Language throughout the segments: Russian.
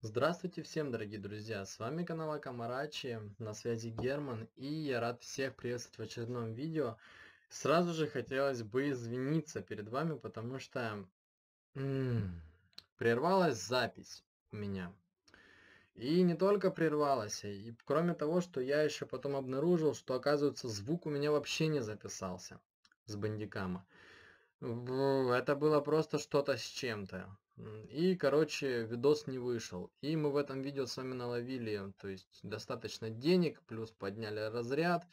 Здравствуйте всем, дорогие друзья! С вами канал Акамарачи, на связи Герман, и я рад всех приветствовать в очередном видео. Сразу же хотелось бы извиниться перед вами, потому что м -м, прервалась запись у меня. И не только прервалась, и кроме того, что я еще потом обнаружил, что оказывается звук у меня вообще не записался с бандикама. Это было просто что-то с чем-то. И, короче, видос не вышел. И мы в этом видео с вами наловили, то есть, достаточно денег, плюс подняли разряд.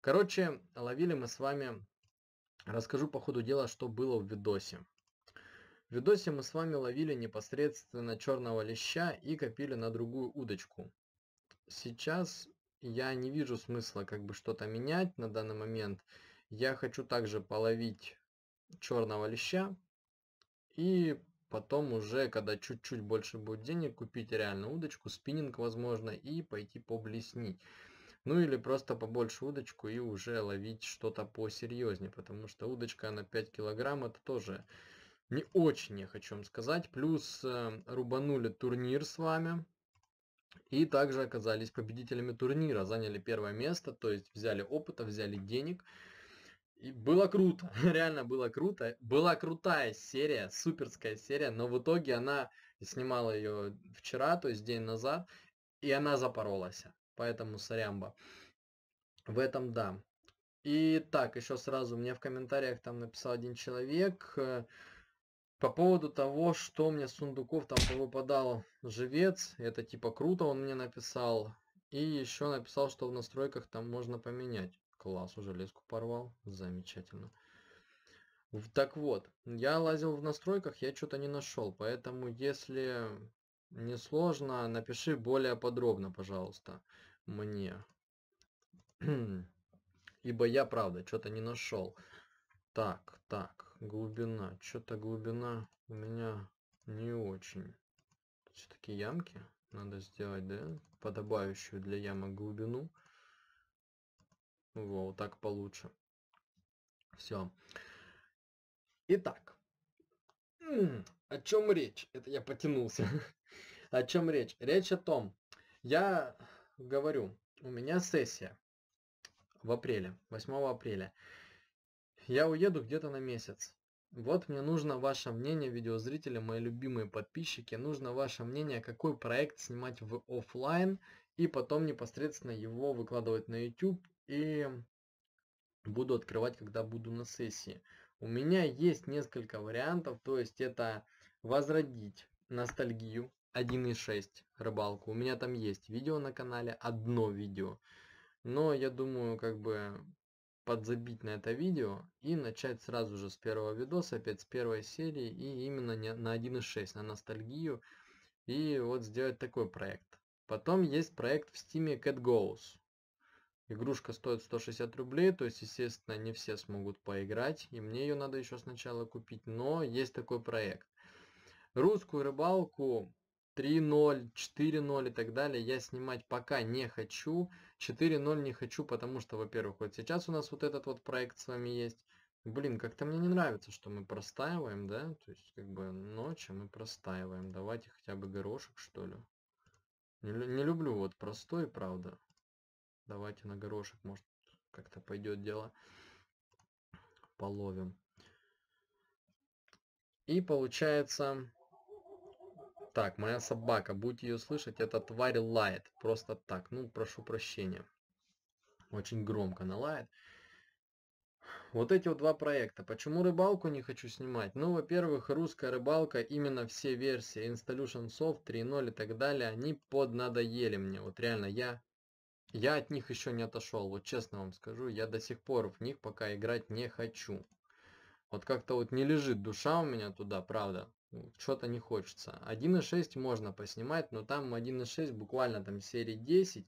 Короче, ловили мы с вами, расскажу по ходу дела, что было в видосе. В видосе мы с вами ловили непосредственно черного леща и копили на другую удочку. Сейчас я не вижу смысла как бы что-то менять на данный момент. Я хочу также половить черного леща, и потом уже, когда чуть-чуть больше будет денег, купить реально удочку, спиннинг возможно, и пойти поблеснить. Ну или просто побольше удочку и уже ловить что-то посерьезнее, потому что удочка на 5 килограмм это тоже не очень, я хочу вам сказать. Плюс э, рубанули турнир с вами, и также оказались победителями турнира, заняли первое место, то есть взяли опыта, взяли денег. И было круто, реально было круто. Была крутая серия, суперская серия, но в итоге она снимала ее вчера, то есть день назад, и она запоролась. Поэтому сорямба. В этом да. И так, еще сразу мне в комментариях там написал один человек э, по поводу того, что у мне сундуков там выпадал живец. Это типа круто, он мне написал. И еще написал, что в настройках там можно поменять. Класс, уже леску порвал. Замечательно. Так вот, я лазил в настройках, я что-то не нашел, поэтому если не сложно, напиши более подробно, пожалуйста, мне. Ибо я, правда, что-то не нашел. Так, так, глубина. Что-то глубина у меня не очень. Все-таки ямки надо сделать, да? Подобающую для ямок глубину. Во, вот так получше. Все. Итак, о чем речь? Это я потянулся. о чем речь? Речь о том, я говорю, у меня сессия в апреле, 8 апреля. Я уеду где-то на месяц. Вот мне нужно ваше мнение, видеозрители, мои любимые подписчики, нужно ваше мнение, какой проект снимать в офлайн и потом непосредственно его выкладывать на YouTube и буду открывать, когда буду на сессии. У меня есть несколько вариантов, то есть это возродить ностальгию 1.6 рыбалку. У меня там есть видео на канале, одно видео. Но я думаю, как бы подзабить на это видео и начать сразу же с первого видоса, опять с первой серии и именно на 1.6, на ностальгию. И вот сделать такой проект. Потом есть проект в стиме Cat Goes. Игрушка стоит 160 рублей, то есть, естественно, не все смогут поиграть, и мне ее надо еще сначала купить, но есть такой проект. Русскую рыбалку 3.0, 4.0 и так далее я снимать пока не хочу. 4.0 не хочу, потому что, во-первых, вот сейчас у нас вот этот вот проект с вами есть. Блин, как-то мне не нравится, что мы простаиваем, да? То есть, как бы, ночью мы простаиваем. Давайте хотя бы горошек, что ли. Не, не люблю вот простой, правда. Давайте на горошек, может, как-то пойдет дело. Половим. И получается... Так, моя собака, будете ее слышать, эта тварь лает. Просто так, ну, прошу прощения. Очень громко она лает. Вот эти вот два проекта. Почему рыбалку не хочу снимать? Ну, во-первых, русская рыбалка, именно все версии, Installation Soft, 3.0 и так далее, они поднадоели мне. Вот реально, я я от них еще не отошел, вот честно вам скажу, я до сих пор в них пока играть не хочу. Вот как-то вот не лежит душа у меня туда, правда. Ну, Что-то не хочется. 1.6 можно поснимать, но там 1.6 буквально там серии 10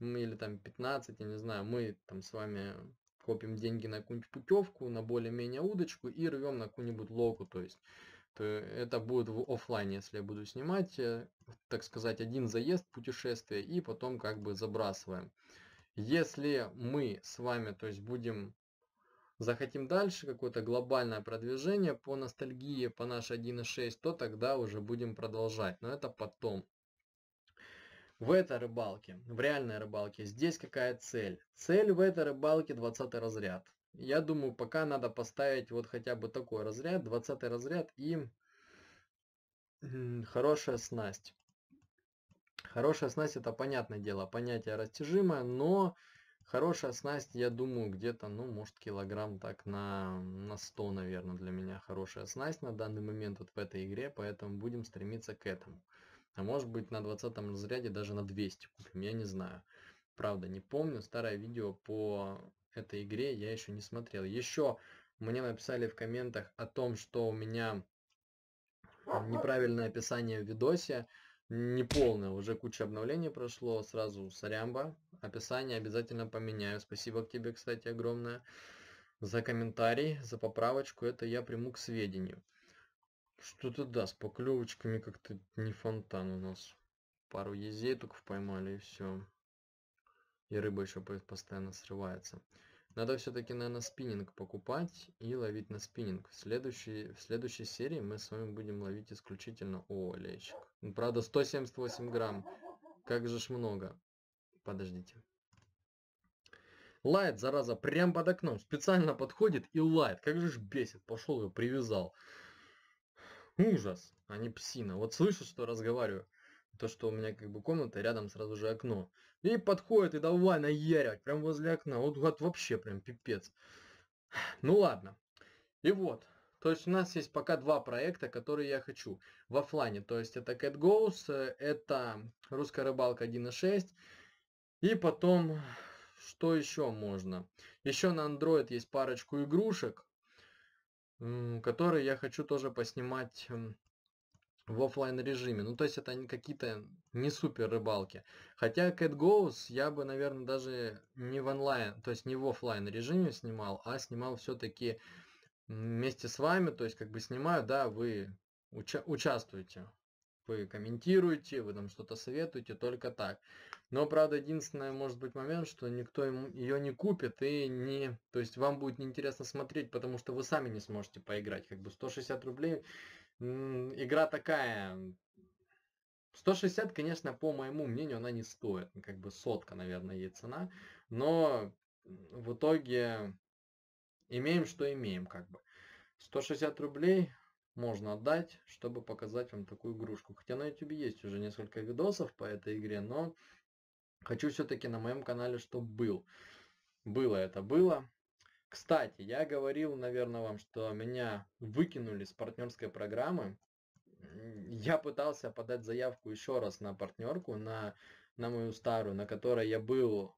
или там 15, я не знаю, мы там с вами копим деньги на какую-нибудь путевку, на более-менее удочку и рвем на какую-нибудь локу, то есть Э, это будет в офлайне, если я буду снимать, э, так сказать, один заезд путешествие и потом как бы забрасываем. Если мы с вами, то есть будем захотим дальше какое-то глобальное продвижение по ностальгии, по нашей 1.6, то тогда уже будем продолжать. Но это потом. В этой рыбалке, в реальной рыбалке, здесь какая цель? Цель в этой рыбалке 20 разряд. Я думаю, пока надо поставить вот хотя бы такой разряд, 20 разряд и хорошая снасть. Хорошая снасть это понятное дело, понятие растяжимое, но хорошая снасть, я думаю, где-то, ну, может, килограмм так на, на 100, наверное, для меня хорошая снасть на данный момент вот в этой игре, поэтому будем стремиться к этому. А может быть на 20 разряде даже на 200 купим, я не знаю. Правда, не помню, старое видео по этой игре я еще не смотрел. Еще мне написали в комментах о том, что у меня неправильное описание в видосе, неполное, уже куча обновлений прошло, сразу Сарямба описание обязательно поменяю, спасибо к тебе, кстати, огромное, за комментарий, за поправочку, это я приму к сведению. Что-то да, с поклевочками как-то не фонтан у нас. Пару езей только поймали и все. И рыба еще постоянно срывается. Надо все-таки, наверное, спиннинг покупать и ловить на спиннинг. В следующей, в следующей серии мы с вами будем ловить исключительно олейщик. Ну, правда, 178 грамм. Как же ж много. Подождите. Лает, зараза, прям под окном. Специально подходит и лает. Как же ж бесит. Пошел ее привязал. Ужас, а не псина. Вот слышу, что разговариваю то, что у меня как бы комната, рядом сразу же окно. Ну и подходит и давай наярять, прям возле окна. Вот, вот вообще прям пипец. Ну ладно. И вот. То есть у нас есть пока два проекта, которые я хочу в офлайне. То есть это Cat Goes, э, это русская рыбалка 1.6. И потом, что еще можно? Еще на Android есть парочку игрушек, которые я хочу тоже поснимать в офлайн режиме. Ну, то есть это какие-то не супер рыбалки. Хотя Cat Goes я бы, наверное, даже не в онлайн, то есть не в офлайн режиме снимал, а снимал все-таки вместе с вами, то есть как бы снимаю, да, вы уча участвуете, вы комментируете, вы там что-то советуете, только так. Но, правда, единственный может быть момент, что никто ее не купит и не... То есть вам будет неинтересно смотреть, потому что вы сами не сможете поиграть. Как бы 160 рублей игра такая. 160, конечно, по моему мнению, она не стоит. Ну, как бы сотка, наверное, ей цена. Но в итоге имеем, что имеем, как бы. 160 рублей можно отдать, чтобы показать вам такую игрушку. Хотя на YouTube есть уже несколько видосов по этой игре, но хочу все-таки на моем канале, чтобы был. Было это было. Кстати, я говорил, наверное, вам, что меня выкинули с партнерской программы. Я пытался подать заявку еще раз на партнерку, на, на мою старую, на которой я был,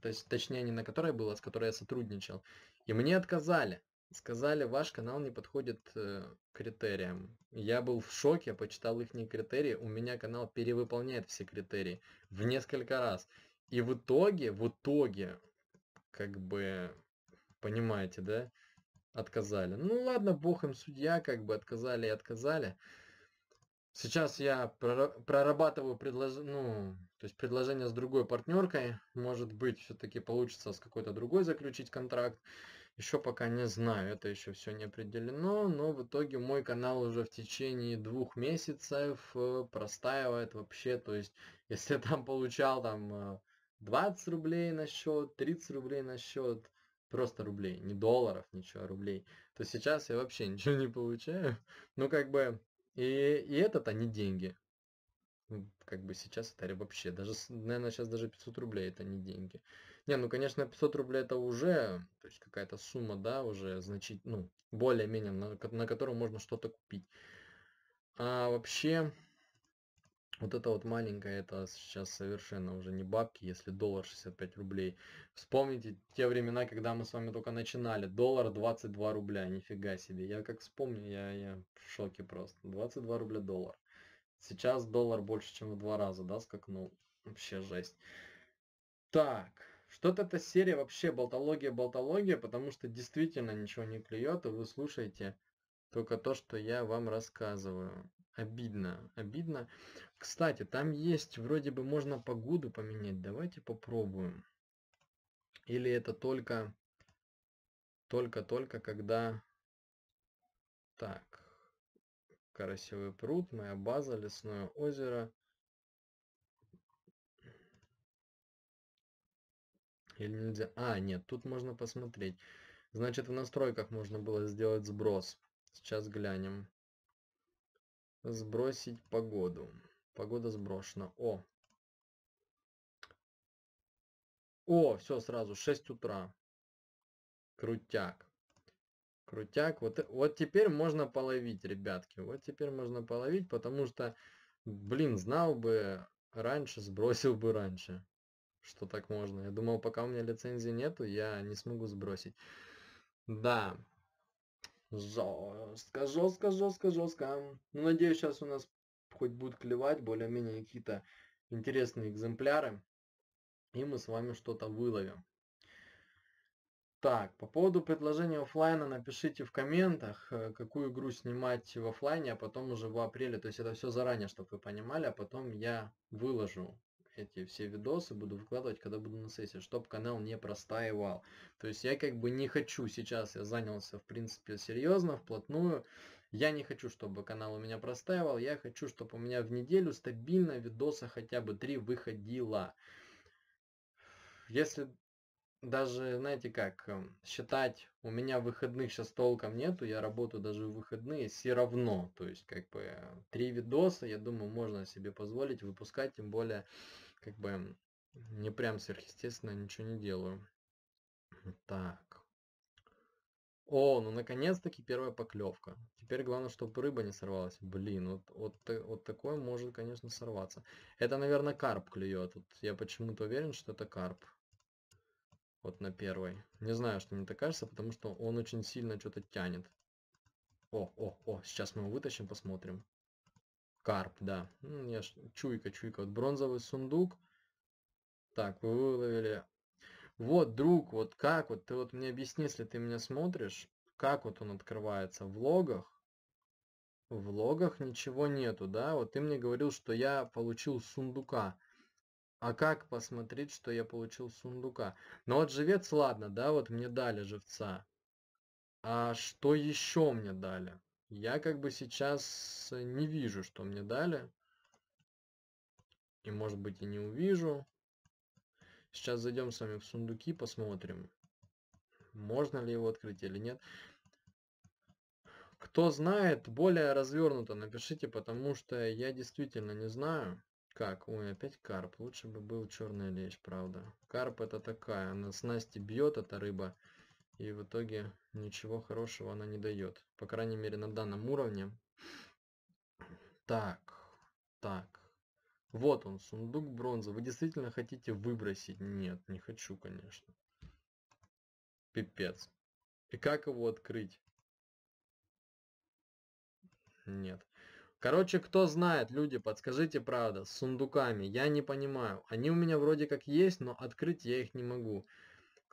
то есть, точнее, не на которой я был, а с которой я сотрудничал. И мне отказали. Сказали, ваш канал не подходит э, критериям. Я был в шоке, почитал их критерии. У меня канал перевыполняет все критерии в несколько раз. И в итоге, в итоге, как бы понимаете, да? Отказали. Ну ладно, бог им судья, как бы отказали и отказали. Сейчас я прорабатываю предлож... ну, то есть предложение с другой партнеркой. Может быть, все-таки получится с какой-то другой заключить контракт. Еще пока не знаю, это еще все не определено, но в итоге мой канал уже в течение двух месяцев э, простаивает вообще. То есть, если я там получал там 20 э, рублей на счет, 30 рублей на счет, Просто рублей, не долларов, ничего, а рублей. То сейчас я вообще ничего не получаю. Ну, как бы, и, и это-то не деньги. Ну, как бы сейчас это вообще, даже, наверное, сейчас даже 500 рублей это не деньги. Не, ну, конечно, 500 рублей это уже, то есть какая-то сумма, да, уже значит, ну, более-менее, на, на которую можно что-то купить. А вообще, вот это вот маленькое, это сейчас совершенно уже не бабки, если доллар 65 рублей. Вспомните те времена, когда мы с вами только начинали. Доллар 22 рубля, нифига себе. Я как вспомню, я, я в шоке просто. 22 рубля доллар. Сейчас доллар больше, чем в два раза, да, скакнул. Вообще жесть. Так, что-то эта серия вообще болтология-болтология, потому что действительно ничего не клюет, и вы слушаете только то, что я вам рассказываю. Обидно, обидно. Кстати, там есть, вроде бы можно погоду поменять. Давайте попробуем. Или это только, только, только когда... Так, Карасевый пруд, моя база, лесное озеро. Или нельзя? А, нет, тут можно посмотреть. Значит, в настройках можно было сделать сброс. Сейчас глянем. Сбросить погоду. Погода сброшена. О. О, все сразу, 6 утра. Крутяк. Крутяк. Вот, вот теперь можно половить, ребятки. Вот теперь можно половить, потому что, блин, знал бы раньше, сбросил бы раньше. Что так можно. Я думал, пока у меня лицензии нету, я не смогу сбросить. Да. Жестко, жестко, жестко, жестко. Ну, надеюсь, сейчас у нас хоть будут клевать более-менее какие-то интересные экземпляры. И мы с вами что-то выловим. Так, по поводу предложения офлайна напишите в комментах, э, какую игру снимать в офлайне, а потом уже в апреле. То есть это все заранее, чтобы вы понимали, а потом я выложу эти все видосы буду выкладывать, когда буду на сессии, чтобы канал не простаивал. То есть я как бы не хочу, сейчас я занялся, в принципе, серьезно, вплотную. Я не хочу, чтобы канал у меня простаивал, я хочу, чтобы у меня в неделю стабильно видоса хотя бы три выходило. Если даже, знаете как, эм, считать, у меня выходных сейчас толком нету, я работаю даже в выходные, все равно, то есть как бы э, три видоса, я думаю, можно себе позволить выпускать, тем более как бы не прям сверхъестественно ничего не делаю. Так. О, ну наконец-таки первая поклевка. Теперь главное, чтобы рыба не сорвалась. Блин, вот, вот, вот такое может, конечно, сорваться. Это, наверное, карп клюет. Вот я почему-то уверен, что это карп. Вот на первой. Не знаю, что мне так кажется, потому что он очень сильно что-то тянет. О, о, о, сейчас мы его вытащим, посмотрим. Карп, да. Ну, я ж... Чуйка, чуйка. Вот бронзовый сундук. Так, вы выловили. Вот, друг, вот как вот, ты вот мне объясни, если ты меня смотришь, как вот он открывается в логах. В логах ничего нету, да? Вот ты мне говорил, что я получил сундука. А как посмотреть, что я получил сундука? Ну вот живец, ладно, да, вот мне дали живца. А что еще мне дали? Я как бы сейчас э, не вижу, что мне дали. И может быть и не увижу. Сейчас зайдем с вами в сундуки, посмотрим, можно ли его открыть или нет. Кто знает, более развернуто напишите, потому что я действительно не знаю. Как? Ой, опять карп. Лучше бы был черный лещ, правда. Карп это такая, она снасти бьет, эта рыба и в итоге ничего хорошего она не дает. По крайней мере, на данном уровне. Так, так. Вот он, сундук бронзы. Вы действительно хотите выбросить? Нет, не хочу, конечно. Пипец. И как его открыть? Нет. Короче, кто знает, люди, подскажите правда, с сундуками. Я не понимаю. Они у меня вроде как есть, но открыть я их не могу.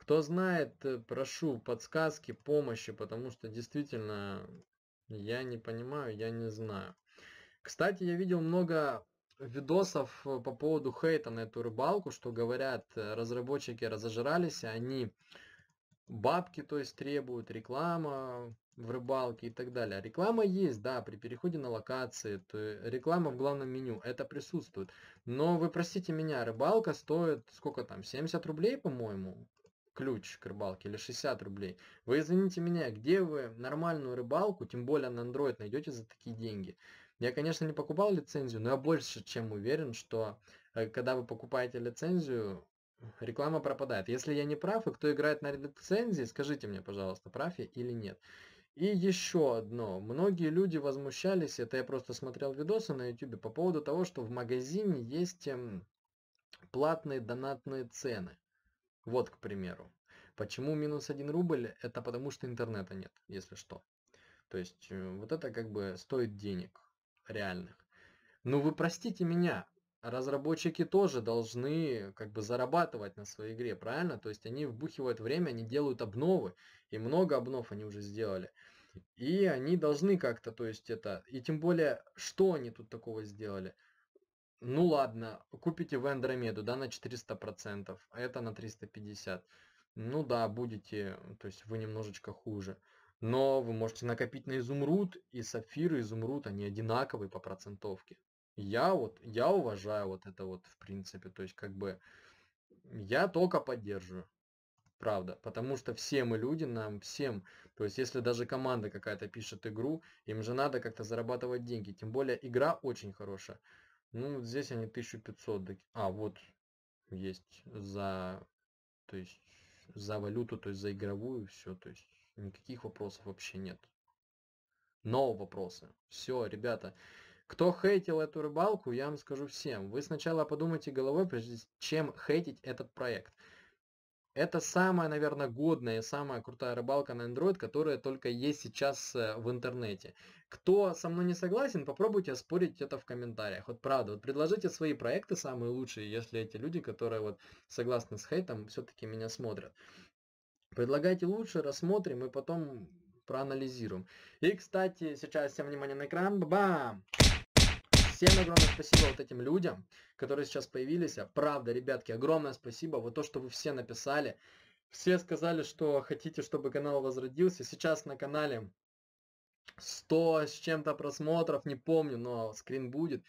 Кто знает, э, прошу подсказки, помощи, потому что действительно я не понимаю, я не знаю. Кстати, я видел много видосов э, по поводу хейта на эту рыбалку, что говорят, э, разработчики разожрались, они бабки, то есть требуют, реклама в рыбалке и так далее. Реклама есть, да, при переходе на локации, то реклама в главном меню, это присутствует. Но вы простите меня, рыбалка стоит, сколько там, 70 рублей, по-моему, ключ к рыбалке или 60 рублей. Вы извините меня, где вы нормальную рыбалку, тем более на Android, найдете за такие деньги? Я, конечно, не покупал лицензию, но я больше чем уверен, что э, когда вы покупаете лицензию, реклама пропадает. Если я не прав, и кто играет на лицензии, скажите мне, пожалуйста, прав я или нет. И еще одно. Многие люди возмущались, это я просто смотрел видосы на YouTube по поводу того, что в магазине есть эм, платные донатные цены. Вот, к примеру. Почему минус 1 рубль? Это потому что интернета нет, если что. То есть э, вот это как бы стоит денег реальных. Ну вы простите меня, разработчики тоже должны как бы зарабатывать на своей игре, правильно? То есть они вбухивают время, они делают обновы, и много обнов они уже сделали. И они должны как-то, то есть это, и тем более, что они тут такого сделали – ну ладно, купите вы Андромеду, да, на 400%, а это на 350. Ну да, будете, то есть вы немножечко хуже. Но вы можете накопить на изумруд, и сапфир, и изумруд, они одинаковые по процентовке. Я вот, я уважаю вот это вот, в принципе, то есть как бы я только поддерживаю. Правда, потому что все мы люди, нам всем, то есть если даже команда какая-то пишет игру, им же надо как-то зарабатывать деньги, тем более игра очень хорошая. Ну, здесь они 1500. А, вот есть за, то есть, за валюту, то есть за игровую, все, то есть никаких вопросов вообще нет. Но вопросы. Все, ребята, кто хейтил эту рыбалку, я вам скажу всем. Вы сначала подумайте головой, прежде чем хейтить этот проект. Это самая, наверное, годная и самая крутая рыбалка на Android, которая только есть сейчас э, в интернете. Кто со мной не согласен, попробуйте спорить это в комментариях. Вот правда, вот предложите свои проекты самые лучшие, если эти люди, которые вот согласны с хейтом, все-таки меня смотрят. Предлагайте лучше, рассмотрим и потом проанализируем. И, кстати, сейчас всем внимание на экран. Бам! Всем огромное спасибо вот этим людям, которые сейчас появились. А, правда, ребятки, огромное спасибо. Вот то, что вы все написали. Все сказали, что хотите, чтобы канал возродился. Сейчас на канале 100 с чем-то просмотров, не помню, но скрин будет.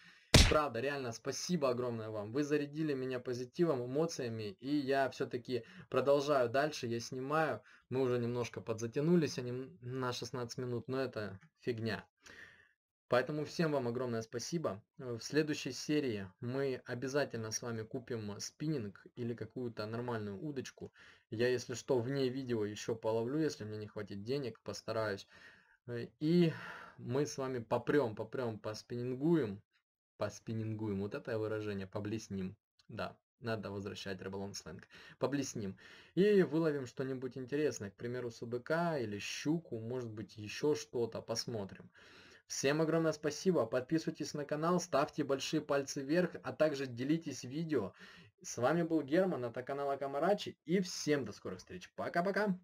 Правда, реально, спасибо огромное вам. Вы зарядили меня позитивом, эмоциями, и я все-таки продолжаю дальше, я снимаю. Мы уже немножко подзатянулись а на 16 минут, но это фигня. Поэтому всем вам огромное спасибо. В следующей серии мы обязательно с вами купим спиннинг или какую-то нормальную удочку. Я, если что, вне видео еще половлю, если мне не хватит денег, постараюсь. Э, и мы с вами попрем, попрем, поспиннингуем. Поспиннингуем, вот это выражение, поблесним. Да, надо возвращать рыболом сленг. Поблесним. И выловим что-нибудь интересное, к примеру, судыка или щуку, может быть еще что-то, посмотрим. Всем огромное спасибо, подписывайтесь на канал, ставьте большие пальцы вверх, а также делитесь видео. С вами был Герман, это канал Акамарачи, и всем до скорых встреч. Пока-пока!